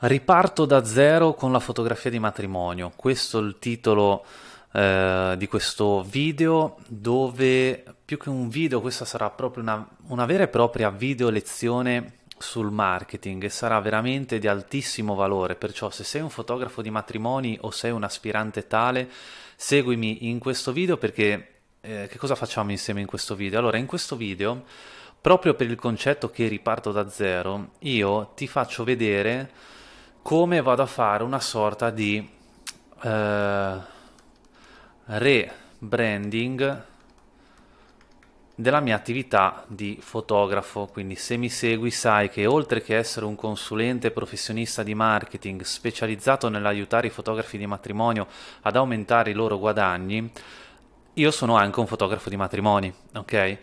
Riparto da zero con la fotografia di matrimonio, questo è il titolo eh, di questo video dove più che un video questa sarà proprio una, una vera e propria video lezione sul marketing e sarà veramente di altissimo valore, perciò se sei un fotografo di matrimoni o sei un aspirante tale, seguimi in questo video perché eh, che cosa facciamo insieme in questo video? Allora, in questo video, proprio per il concetto che riparto da zero, io ti faccio vedere come vado a fare una sorta di eh, rebranding della mia attività di fotografo. Quindi se mi segui sai che oltre che essere un consulente professionista di marketing specializzato nell'aiutare i fotografi di matrimonio ad aumentare i loro guadagni, io sono anche un fotografo di matrimoni, ok?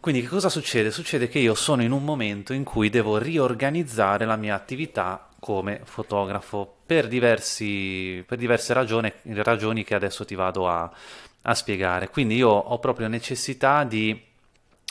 Quindi che cosa succede? Succede che io sono in un momento in cui devo riorganizzare la mia attività come fotografo per, diversi, per diverse ragioni, ragioni, che adesso ti vado a, a spiegare. Quindi io ho proprio necessità di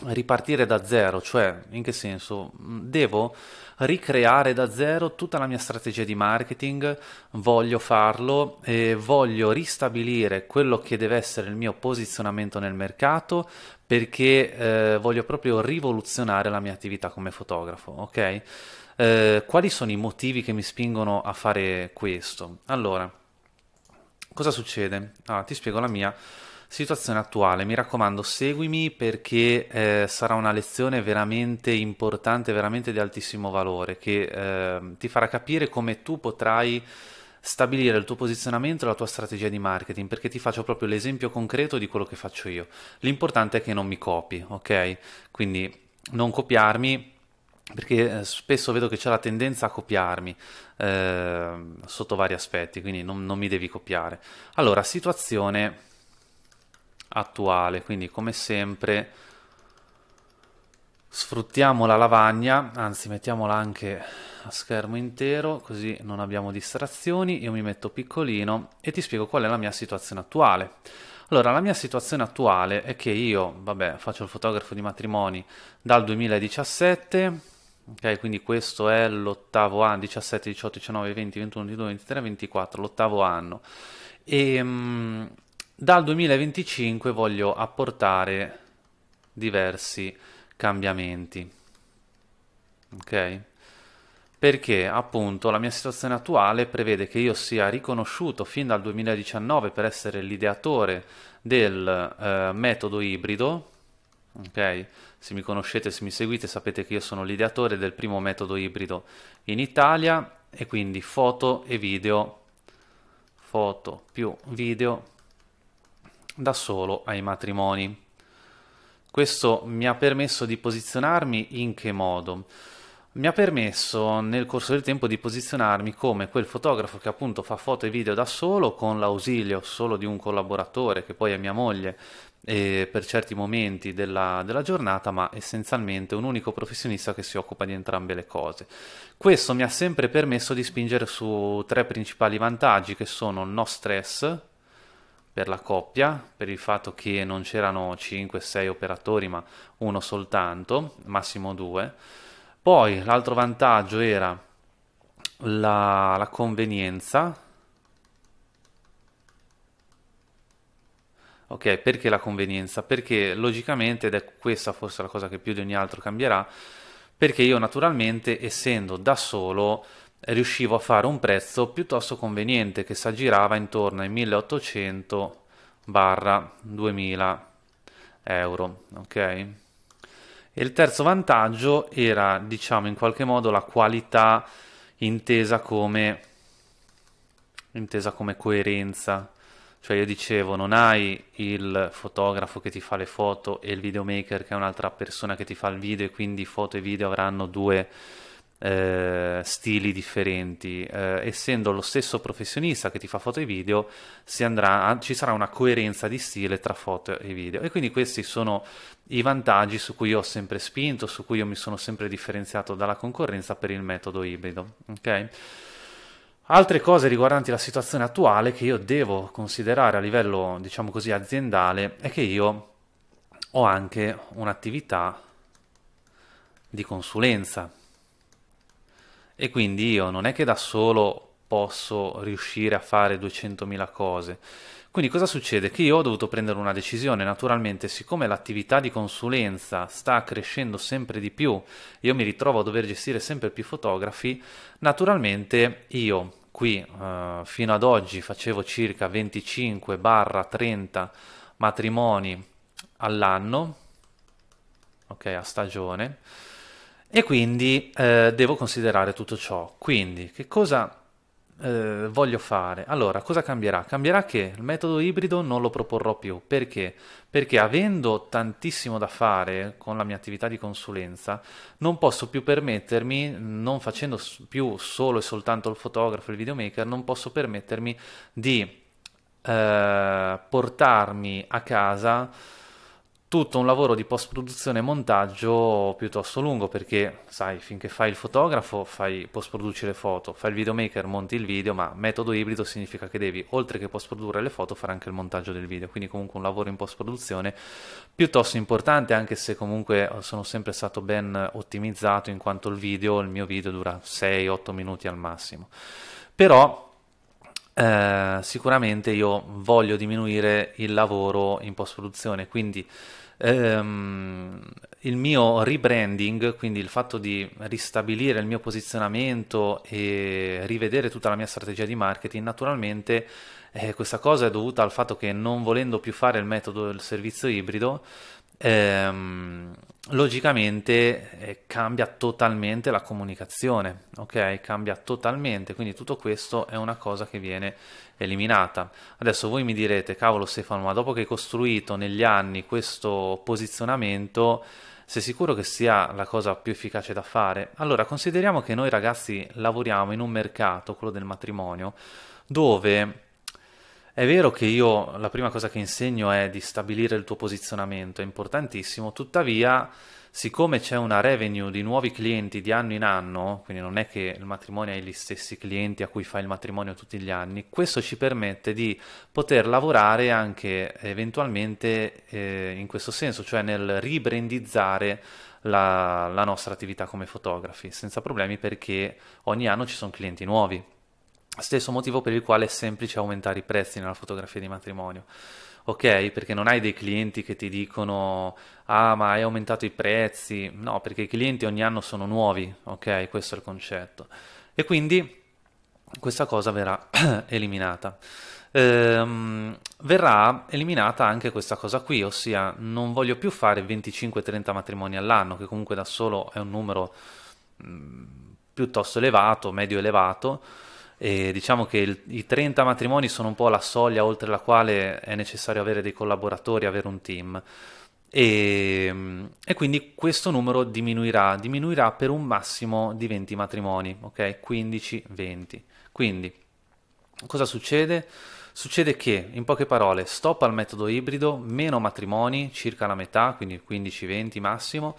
ripartire da zero, cioè in che senso? Devo ricreare da zero tutta la mia strategia di marketing, voglio farlo e voglio ristabilire quello che deve essere il mio posizionamento nel mercato perché eh, voglio proprio rivoluzionare la mia attività come fotografo, ok? Eh, quali sono i motivi che mi spingono a fare questo? Allora, cosa succede? Allora, ti spiego la mia situazione attuale. Mi raccomando, seguimi perché eh, sarà una lezione veramente importante, veramente di altissimo valore, che eh, ti farà capire come tu potrai stabilire il tuo posizionamento e la tua strategia di marketing, perché ti faccio proprio l'esempio concreto di quello che faccio io. L'importante è che non mi copi, ok? Quindi non copiarmi perché eh, spesso vedo che c'è la tendenza a copiarmi eh, sotto vari aspetti, quindi non, non mi devi copiare. Allora, situazione attuale, quindi come sempre sfruttiamo la lavagna, anzi mettiamola anche a schermo intero, così non abbiamo distrazioni, io mi metto piccolino e ti spiego qual è la mia situazione attuale. Allora, la mia situazione attuale è che io, vabbè, faccio il fotografo di matrimoni dal 2017, Ok, quindi questo è l'ottavo anno, 17, 18, 19, 20, 21, 22, 23, 24, l'ottavo anno. E ehm, mh, dal 2025 voglio apportare diversi cambiamenti. Ok? Perché appunto la mia situazione attuale prevede che io sia riconosciuto fin dal 2019 per essere l'ideatore del eh, metodo ibrido, ok? se mi conoscete, se mi seguite, sapete che io sono l'ideatore del primo metodo ibrido in Italia e quindi foto e video, foto più video da solo ai matrimoni. Questo mi ha permesso di posizionarmi in che modo? Mi ha permesso nel corso del tempo di posizionarmi come quel fotografo che appunto fa foto e video da solo con l'ausilio solo di un collaboratore che poi è mia moglie per certi momenti della, della, giornata, ma essenzialmente un unico professionista che si occupa di entrambe le cose. Questo mi ha sempre permesso di spingere su tre principali vantaggi che sono no stress per la coppia, per il fatto che non c'erano 5-6 operatori, ma uno soltanto, massimo due. Poi l'altro vantaggio era la, la convenienza, Ok, perché la convenienza? Perché logicamente, ed è questa forse la cosa che più di ogni altro cambierà, perché io naturalmente, essendo da solo, riuscivo a fare un prezzo piuttosto conveniente che si aggirava intorno ai 1800 barra 2000 euro, ok? E il terzo vantaggio era, diciamo, in qualche modo la qualità intesa come, intesa come coerenza, cioè io dicevo, non hai il fotografo che ti fa le foto e il videomaker che è un'altra persona che ti fa il video e quindi foto e video avranno due eh, stili differenti. Eh, essendo lo stesso professionista che ti fa foto e video, andrà, ci sarà una coerenza di stile tra foto e video. E quindi questi sono i vantaggi su cui io ho sempre spinto, su cui io mi sono sempre differenziato dalla concorrenza per il metodo ibrido. Ok? Altre cose riguardanti la situazione attuale che io devo considerare a livello, diciamo così, aziendale è che io ho anche un'attività di consulenza e quindi io non è che da solo posso riuscire a fare 200.000 cose quindi cosa succede? Che io ho dovuto prendere una decisione, naturalmente siccome l'attività di consulenza sta crescendo sempre di più, io mi ritrovo a dover gestire sempre più fotografi, naturalmente io qui eh, fino ad oggi facevo circa 25-30 matrimoni all'anno, ok, a stagione, e quindi eh, devo considerare tutto ciò. Quindi che cosa eh, voglio fare? Allora, cosa cambierà? Cambierà che il metodo ibrido non lo proporrò più. Perché? Perché avendo tantissimo da fare con la mia attività di consulenza, non posso più permettermi, non facendo più solo e soltanto il fotografo il videomaker, non posso permettermi di eh, portarmi a casa tutto un lavoro di post-produzione e montaggio piuttosto lungo perché, sai, finché fai il fotografo, fai post-produci le foto, fai il videomaker, monti il video, ma metodo ibrido significa che devi, oltre che post-produrre le foto, fare anche il montaggio del video, quindi comunque un lavoro in post-produzione piuttosto importante, anche se comunque sono sempre stato ben ottimizzato in quanto il video, il mio video dura 6-8 minuti al massimo. Però eh, sicuramente io voglio diminuire il lavoro in post-produzione, quindi ehm, il mio rebranding, quindi il fatto di ristabilire il mio posizionamento e rivedere tutta la mia strategia di marketing, naturalmente eh, questa cosa è dovuta al fatto che non volendo più fare il metodo del servizio ibrido, ehm, logicamente eh, cambia totalmente la comunicazione, ok? Cambia totalmente, quindi tutto questo è una cosa che viene eliminata. Adesso voi mi direte, cavolo Stefano, ma dopo che hai costruito negli anni questo posizionamento, sei sicuro che sia la cosa più efficace da fare? Allora, consideriamo che noi ragazzi lavoriamo in un mercato, quello del matrimonio, dove è vero che io la prima cosa che insegno è di stabilire il tuo posizionamento, è importantissimo, tuttavia siccome c'è una revenue di nuovi clienti di anno in anno, quindi non è che il matrimonio hai gli stessi clienti a cui fai il matrimonio tutti gli anni, questo ci permette di poter lavorare anche eventualmente eh, in questo senso, cioè nel ribrandizzare la, la nostra attività come fotografi senza problemi perché ogni anno ci sono clienti nuovi. Stesso motivo per il quale è semplice aumentare i prezzi nella fotografia di matrimonio. Ok, perché non hai dei clienti che ti dicono ah ma hai aumentato i prezzi, no, perché i clienti ogni anno sono nuovi, ok, questo è il concetto. E quindi questa cosa verrà eliminata. Ehm, verrà eliminata anche questa cosa qui, ossia non voglio più fare 25-30 matrimoni all'anno, che comunque da solo è un numero mh, mm, piuttosto elevato, medio elevato e diciamo che il, i 30 matrimoni sono un po' la soglia oltre la quale è necessario avere dei collaboratori, avere un team. E, e, quindi questo numero diminuirà, diminuirà per un massimo di 20 matrimoni, ok? 15-20. Quindi cosa succede? Succede che, in poche parole, stop al metodo ibrido, meno matrimoni, circa la metà, quindi 15-20 massimo,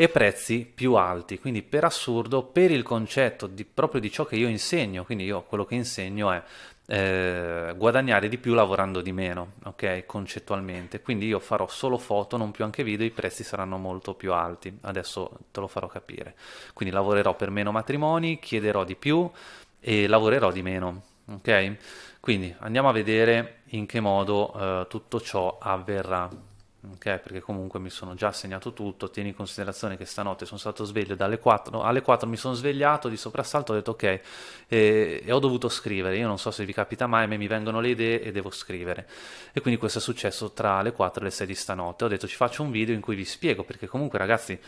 e prezzi più alti. Quindi per assurdo, per il concetto di, proprio di ciò che io insegno, quindi io quello che insegno è eh, guadagnare di più lavorando di meno, ok? Concettualmente. Quindi io farò solo foto, non più anche video, i prezzi saranno molto più alti. Adesso te lo farò capire. Quindi lavorerò per meno matrimoni, chiederò di più e lavorerò di meno, ok? Quindi andiamo a vedere in che modo eh, tutto ciò avverrà ok? Perché comunque mi sono già segnato tutto, tieni in considerazione che stanotte sono stato sveglio dalle 4, no, alle 4 mi sono svegliato di soprassalto, ho detto ok, e, e, ho dovuto scrivere, io non so se vi capita mai, ma mi vengono le idee e devo scrivere. E quindi questo è successo tra le 4 e le 6 di stanotte, ho detto ci faccio un video in cui vi spiego, perché comunque ragazzi,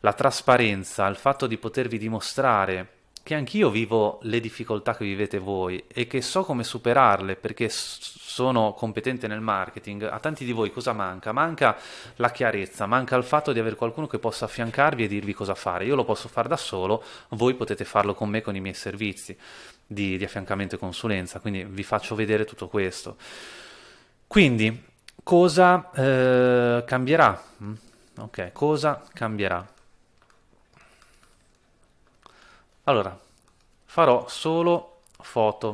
la trasparenza, il fatto di potervi dimostrare che anch'io vivo le difficoltà che vivete voi e che so come superarle perché sono competente nel marketing, a tanti di voi cosa manca? Manca la chiarezza, manca il fatto di avere qualcuno che possa affiancarvi e dirvi cosa fare. Io lo posso fare da solo, voi potete farlo con me con i miei servizi di, di affiancamento e consulenza, quindi vi faccio vedere tutto questo. Quindi, cosa eh, cambierà? Mm? Ok, cosa cambierà? Allora, farò solo foto,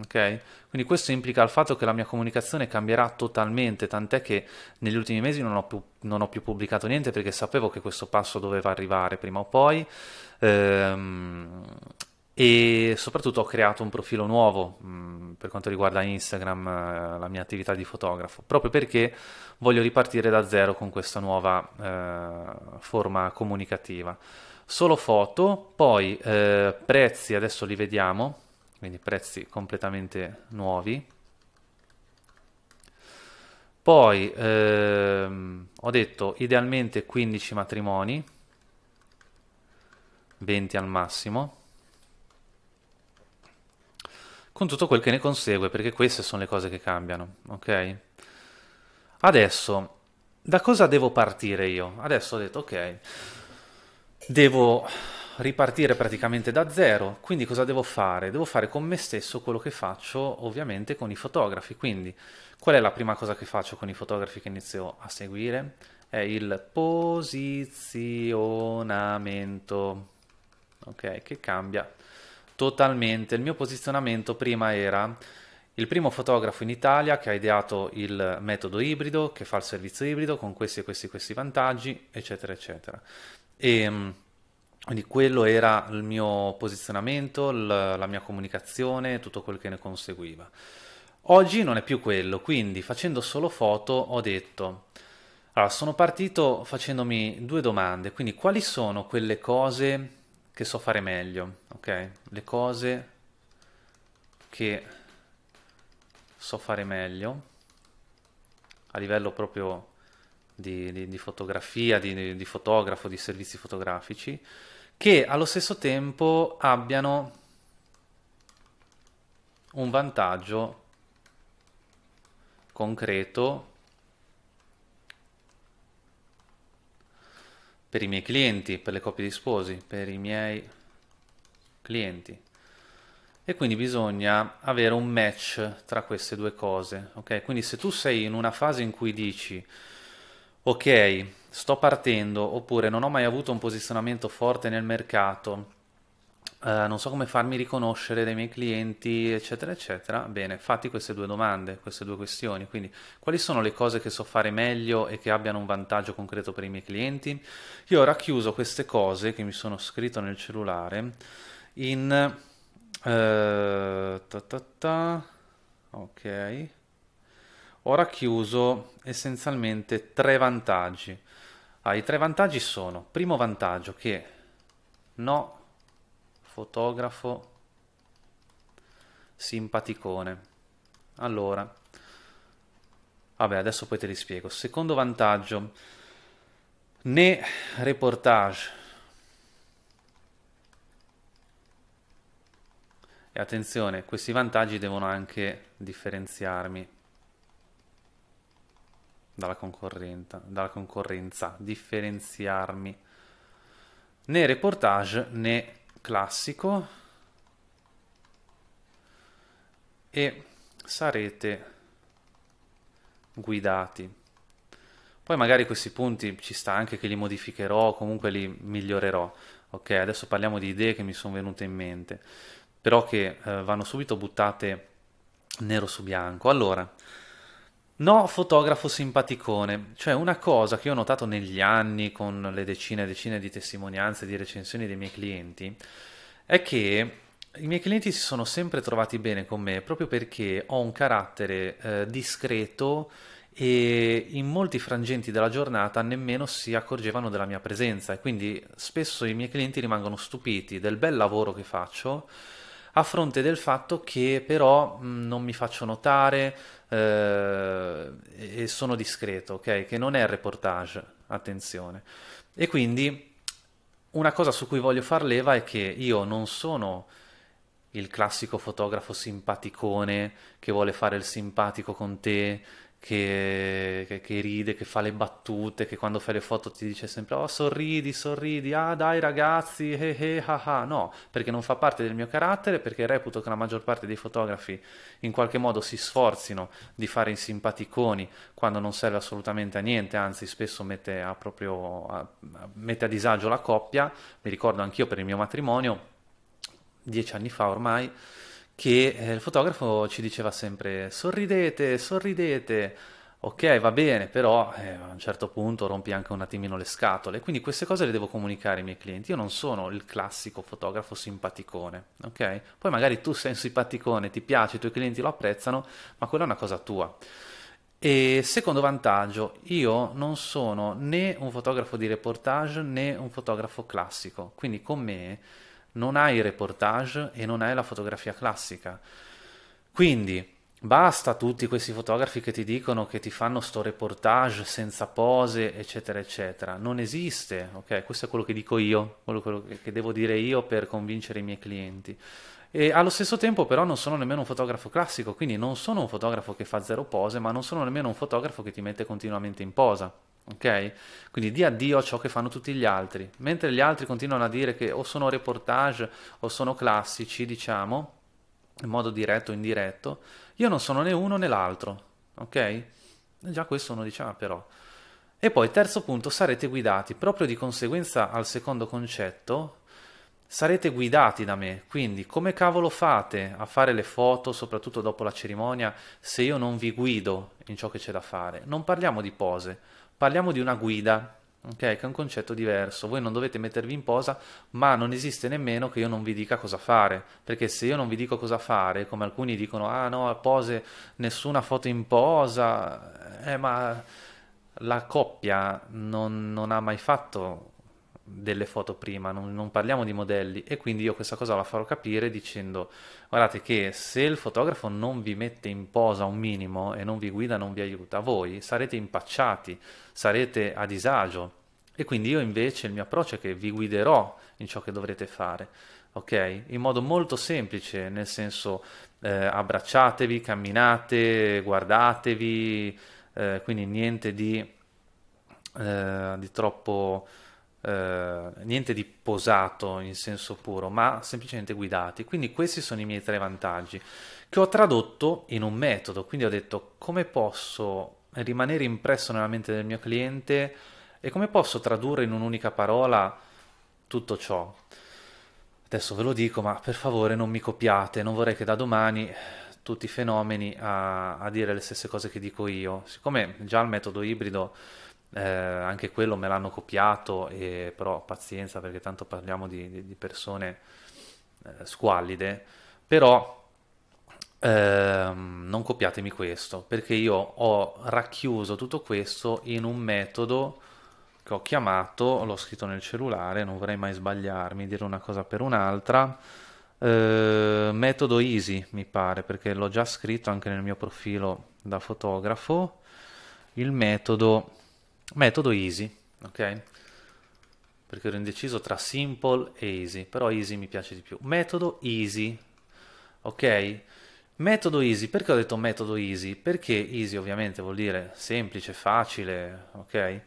ok? Quindi questo implica il fatto che la mia comunicazione cambierà totalmente, tant'è che negli ultimi mesi non ho, più, non ho più pubblicato niente perché sapevo che questo passo doveva arrivare prima o poi. Ehm, e soprattutto ho creato un profilo nuovo mh, mm, per quanto riguarda Instagram, eh, la mia attività di fotografo, proprio perché voglio ripartire da zero con questa nuova eh, forma comunicativa solo foto, poi eh, prezzi, adesso li vediamo, quindi prezzi completamente nuovi. Poi ehm, ho detto idealmente 15 matrimoni, 20 al massimo, con tutto quel che ne consegue, perché queste sono le cose che cambiano, ok? Adesso, da cosa devo partire io? Adesso ho detto, ok, devo ripartire praticamente da zero, quindi cosa devo fare? Devo fare con me stesso quello che faccio ovviamente con i fotografi, quindi qual è la prima cosa che faccio con i fotografi che inizio a seguire? È il posizionamento, ok, che cambia totalmente. Il mio posizionamento prima era il primo fotografo in Italia che ha ideato il metodo ibrido, che fa il servizio ibrido con questi e questi, questi vantaggi, eccetera, eccetera. E, ehm, quindi quello era il mio posizionamento, la, la mia comunicazione, tutto quel che ne conseguiva. Oggi non è più quello, quindi facendo solo foto ho detto, allora sono partito facendomi due domande, quindi quali sono quelle cose che so fare meglio, ok? Le cose che so fare meglio a livello proprio di, di, di fotografia, di, di fotografo, di servizi fotografici, che allo stesso tempo abbiano un vantaggio concreto per i miei clienti, per le coppie di sposi, per i miei clienti. E quindi bisogna avere un match tra queste due cose, ok? Quindi se tu sei in una fase in cui dici ok, sto partendo, oppure non ho mai avuto un posizionamento forte nel mercato, Uh, non so come farmi riconoscere dai miei clienti, eccetera, eccetera. Bene, fatti queste due domande, queste due questioni. Quindi, quali sono le cose che so fare meglio e che abbiano un vantaggio concreto per i miei clienti? Io ho racchiuso queste cose che mi sono scritto nel cellulare in... Uh, ta ta ta, ok ho racchiuso essenzialmente tre vantaggi. Ah, I tre vantaggi sono, primo vantaggio che no fotografo simpaticone. Allora, vabbè adesso poi te li spiego. Secondo vantaggio, né reportage. E attenzione, questi vantaggi devono anche differenziarmi dalla concorrenza, dalla concorrenza differenziarmi né reportage né classico e sarete guidati. Poi magari questi punti ci sta anche che li modificherò, comunque li migliorerò. Ok, adesso parliamo di idee che mi sono venute in mente, però che eh, vanno subito buttate nero su bianco. Allora, No, fotografo simpaticone, cioè una cosa che ho notato negli anni con le decine e decine di testimonianze, di recensioni dei miei clienti, è che i miei clienti si sono sempre trovati bene con me proprio perché ho un carattere eh, discreto e in molti frangenti della giornata nemmeno si accorgevano della mia presenza e quindi spesso i miei clienti rimangono stupiti del bel lavoro che faccio a fronte del fatto che però mm, non mi faccio notare, eh, e sono discreto, ok? Che non è reportage, attenzione. E quindi una cosa su cui voglio far leva è che io non sono il classico fotografo simpaticone che vuole fare il simpatico con te che, che, che, ride, che fa le battute, che quando fai le foto ti dice sempre oh sorridi, sorridi, ah dai ragazzi, eh eh ah ah, no, perché non fa parte del mio carattere, perché reputo che la maggior parte dei fotografi in qualche modo si sforzino di fare i simpaticoni quando non serve assolutamente a niente, anzi spesso mette a, proprio, a, mette a disagio la coppia, mi ricordo anch'io per il mio matrimonio, dieci anni fa ormai, che eh, il fotografo ci diceva sempre sorridete, sorridete, ok va bene, però eh, a un certo punto rompi anche un attimino le scatole, quindi queste cose le devo comunicare ai miei clienti, io non sono il classico fotografo simpaticone, ok? Poi magari tu sei un simpaticone, ti piace, i tuoi clienti lo apprezzano, ma quella è una cosa tua. E secondo vantaggio, io non sono né un fotografo di reportage né un fotografo classico, quindi con me non hai reportage e non hai la fotografia classica. Quindi basta tutti questi fotografi che ti dicono che ti fanno sto reportage senza pose, eccetera, eccetera. Non esiste, ok? Questo è quello che dico io, quello che devo dire io per convincere i miei clienti. E allo stesso tempo però non sono nemmeno un fotografo classico, quindi non sono un fotografo che fa zero pose, ma non sono nemmeno un fotografo che ti mette continuamente in posa. Ok? Quindi addio a ciò che fanno tutti gli altri. Mentre gli altri continuano a dire che o sono reportage o sono classici, diciamo, in modo diretto o indiretto, io non sono né uno né l'altro. Ok? già questo uno diceva però. E poi terzo punto, sarete guidati. Proprio di conseguenza al secondo concetto, sarete guidati da me. Quindi, come cavolo fate a fare le foto, soprattutto dopo la cerimonia, se io non vi guido in ciò che c'è da fare? Non parliamo di pose Parliamo di una guida, ok? Che è un concetto diverso. Voi non dovete mettervi in posa, ma non esiste nemmeno che io non vi dica cosa fare. Perché se io non vi dico cosa fare, come alcuni dicono, ah no, pose, nessuna foto in posa, eh ma la coppia non, non ha mai fatto delle foto prima, non, non, parliamo di modelli e quindi io questa cosa la farò capire dicendo guardate che se il fotografo non vi mette in posa un minimo e non vi guida, non vi aiuta, voi sarete impacciati, sarete a disagio e quindi io invece il mio approccio è che vi guiderò in ciò che dovrete fare, ok? In modo molto semplice, nel senso eh, abbracciatevi, camminate, guardatevi, eh, quindi niente di, eh, di troppo eh, niente di posato in senso puro, ma semplicemente guidati. Quindi questi sono i miei tre vantaggi che ho tradotto in un metodo, quindi ho detto come posso rimanere impresso nella mente del mio cliente e come posso tradurre in un'unica parola tutto ciò. Adesso ve lo dico, ma per favore non mi copiate, non vorrei che da domani tutti i fenomeni a, a dire le stesse cose che dico io. Siccome già il metodo ibrido eh, anche quello me l'hanno copiato, e, però pazienza perché tanto parliamo di, di, di persone eh, squallide, però ehm, non copiatemi questo perché io ho racchiuso tutto questo in un metodo che ho chiamato, l'ho scritto nel cellulare, non vorrei mai sbagliarmi, dire una cosa per un'altra. Eh, metodo easy mi pare perché l'ho già scritto anche nel mio profilo da fotografo il metodo metodo easy, ok? Perché ero indeciso tra simple e easy, però easy mi piace di più. Metodo easy, ok? Metodo easy, perché ho detto metodo easy? Perché easy ovviamente vuol dire semplice, facile, ok?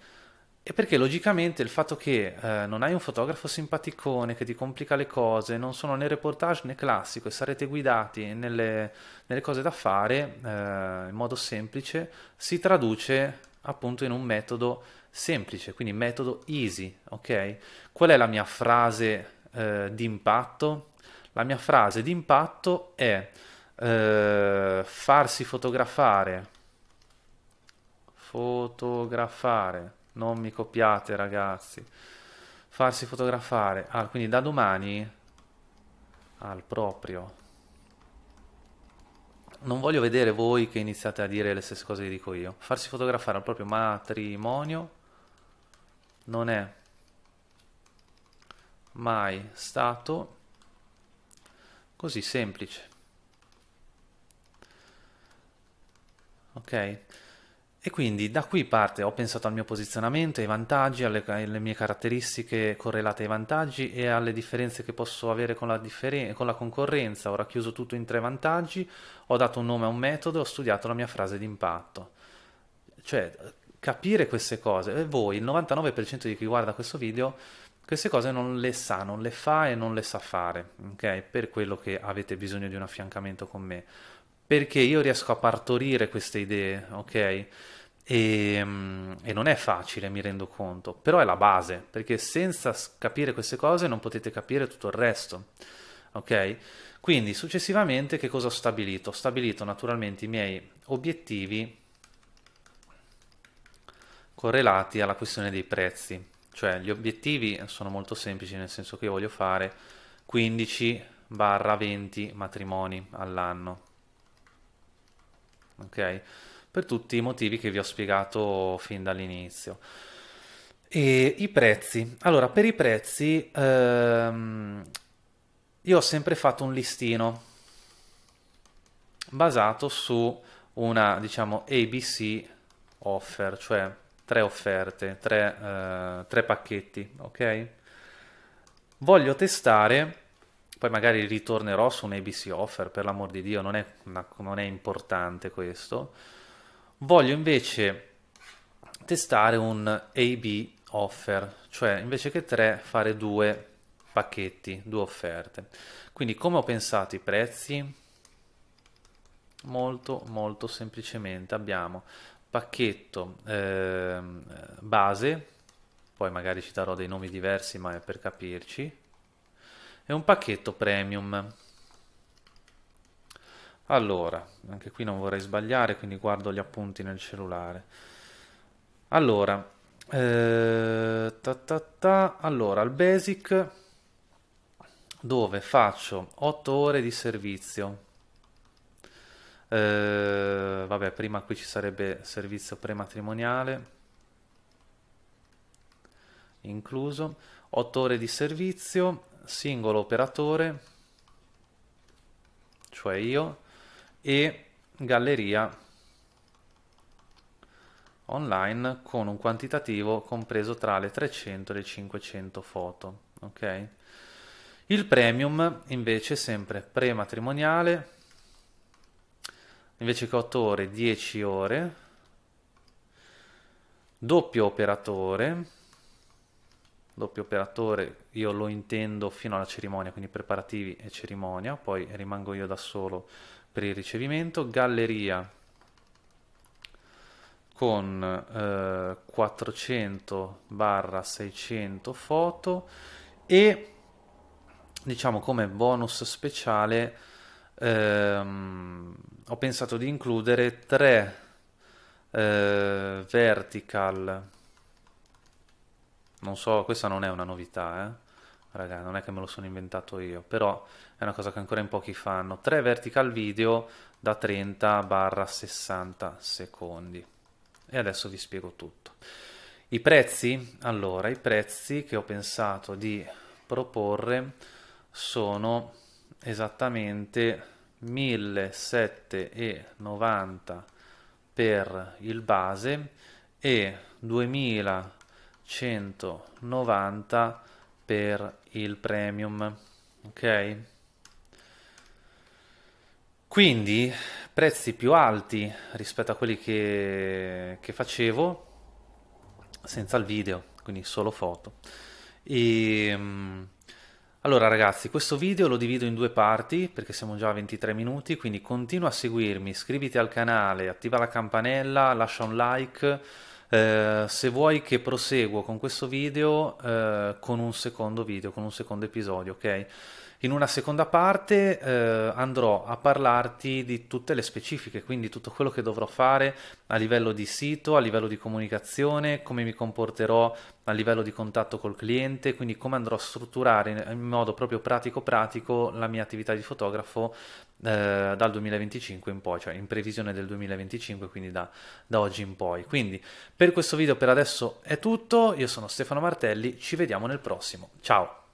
E perché logicamente il fatto che eh, non hai un fotografo simpaticone che ti complica le cose, non sono né reportage né classico e sarete guidati nelle, nelle cose da fare eh, in modo semplice, si traduce appunto in un metodo semplice, quindi metodo easy, ok? Qual è la mia frase eh, d'impatto? La mia frase d'impatto è eh, farsi fotografare, fotografare, non mi copiate ragazzi, farsi fotografare, ah, quindi da domani al proprio non voglio vedere voi che iniziate a dire le stesse cose che dico io. Farsi fotografare al proprio matrimonio non è mai stato così semplice. Ok? E quindi da qui parte, ho pensato al mio posizionamento, ai vantaggi, alle, alle mie caratteristiche correlate ai vantaggi e alle differenze che posso avere con la, differen- con la concorrenza. Ho racchiuso tutto in tre vantaggi, ho dato un nome a un metodo, e ho studiato la mia frase d'impatto. Cioè, capire queste cose, e voi, il 99% di chi guarda questo video, queste cose non le sa, non le fa e non le sa fare, ok? Per quello che avete bisogno di un affiancamento con me perché io riesco a partorire queste idee, ok? E, mm, e, non è facile, mi rendo conto, però è la base, perché senza capire queste cose non potete capire tutto il resto, ok? Quindi successivamente che cosa ho stabilito? Ho stabilito naturalmente i miei obiettivi correlati alla questione dei prezzi, cioè gli obiettivi sono molto semplici, nel senso che io voglio fare 15-20 matrimoni all'anno, ok? Per tutti i motivi che vi ho spiegato fin dall'inizio. E i prezzi. Allora, per i prezzi ehm, io ho sempre fatto un listino basato su una, diciamo, ABC offer, cioè tre offerte, tre, eh, tre pacchetti, ok? Voglio testare poi magari ritornerò su un ABC offer, per l'amor di Dio, non è, una, non è importante questo. Voglio invece testare un AB offer, cioè invece che tre fare due pacchetti, due offerte. Quindi come ho pensato i prezzi? Molto molto semplicemente abbiamo pacchetto eh, base, poi magari ci darò dei nomi diversi ma è per capirci, è un pacchetto premium. Allora, anche qui non vorrei sbagliare, quindi guardo gli appunti nel cellulare. Allora, eh, ta ta ta, allora il basic dove faccio 8 ore di servizio. Eh, vabbè, prima qui ci sarebbe servizio prematrimoniale incluso, 8 ore di servizio, singolo operatore, cioè io, e galleria online con un quantitativo compreso tra le 300 e le 500 foto. ok? Il premium invece è sempre prematrimoniale, invece che 8 ore 10 ore, doppio operatore doppio operatore io lo intendo fino alla cerimonia, quindi preparativi e cerimonia, poi rimango io da solo per il ricevimento, galleria con eh, 400 barra 600 foto e diciamo come bonus speciale ehm, ho pensato di includere tre eh, vertical non so, questa non è una novità, eh? Raga, non è che me lo sono inventato io, però è una cosa che ancora in pochi fanno. 3 vertical video da 30 barra 60 secondi. E adesso vi spiego tutto. I prezzi? Allora, i prezzi che ho pensato di proporre sono esattamente 1790 per il base e 2000 190 per il premium ok quindi prezzi più alti rispetto a quelli che, che facevo senza il video quindi solo foto e ehm, allora ragazzi, questo video lo divido in due parti perché siamo già a 23 minuti, quindi continua a seguirmi, iscriviti al canale, attiva la campanella, lascia un like eh, se vuoi che proseguo con questo video, eh, con un secondo video, con un secondo episodio, ok? In una seconda parte eh, andrò a parlarti di tutte le specifiche, quindi tutto quello che dovrò fare a livello di sito, a livello di comunicazione, come mi comporterò a livello di contatto col cliente, quindi come andrò a strutturare in modo proprio pratico pratico la mia attività di fotografo eh, dal 2025 in poi, cioè in previsione del 2025, quindi da, da oggi in poi. Quindi per questo video per adesso è tutto, io sono Stefano Martelli, ci vediamo nel prossimo, ciao!